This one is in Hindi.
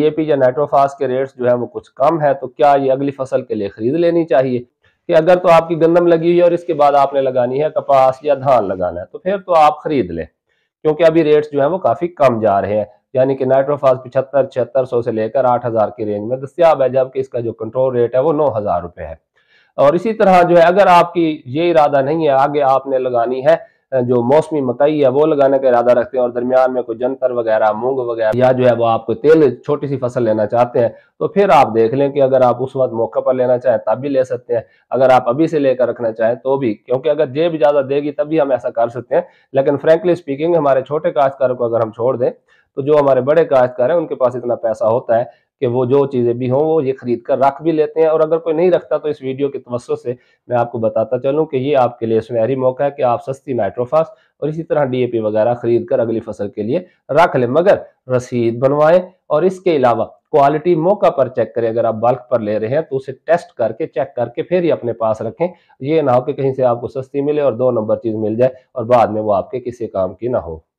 टीएपी या नाइट्रोफास के रेट्स जो है वो कुछ कम है तो क्या ये अगली फसल के लिए खरीद लेनी चाहिए कि अगर तो आपकी गंदम लगी हुई है और इसके बाद आपने लगानी है कपास या धान लगाना है तो फिर तो आप खरीद लें क्योंकि अभी रेट्स जो है वो काफ़ी कम जा रहे हैं यानी कि नाइट्रोफास पिछहत्तर छिहत्तर सौ से लेकर आठ हज़ार की रेंज में दस्तियाब है जबकि इसका जो कंट्रोल रेट है वो नौ हज़ार रुपए है और इसी तरह जो है अगर आपकी ये इरादा नहीं है आगे आपने लगानी है जो मौसमी मकई है वो लगाने का इरादा रखते हैं और दरमियान में कोई जंतर वगैरह मूंग वगैरह या जो है वो आप तेल छोटी सी फसल लेना चाहते हैं तो फिर आप देख लें कि अगर आप उस वक्त मौके पर लेना चाहें तब भी ले सकते हैं अगर आप अभी से लेकर रखना चाहें तो भी क्योंकि अगर जेब ज्यादा देगी तभी हम ऐसा कर सकते हैं लेकिन फ्रेंकली स्पीकिंग हमारे छोटे काश्तकार को अगर हम छोड़ दें तो जो हमारे बड़े काश्तकार हैं उनके पास इतना पैसा होता है कि वो जो चीज़ें भी हों वो ये खरीद कर रख भी लेते हैं और अगर कोई नहीं रखता तो इस वीडियो के तवस्त से मैं आपको बताता चलूँ कि ये आपके लिए सुनहरी मौका है कि आप सस्ती नाइट्रोफास और इसी तरह पी वगैरह खरीद कर अगली फसल के लिए रख लें मगर रसीद बनवाएं और इसके अलावा क्वालिटी मौका पर चेक करें अगर आप बल्क पर ले रहे हैं तो उसे टेस्ट करके चेक करके फिर ही अपने पास रखें ये ना हो कि कहीं से आपको सस्ती मिले और दो नंबर चीज़ मिल जाए और बाद में वो आपके किसी काम की ना हो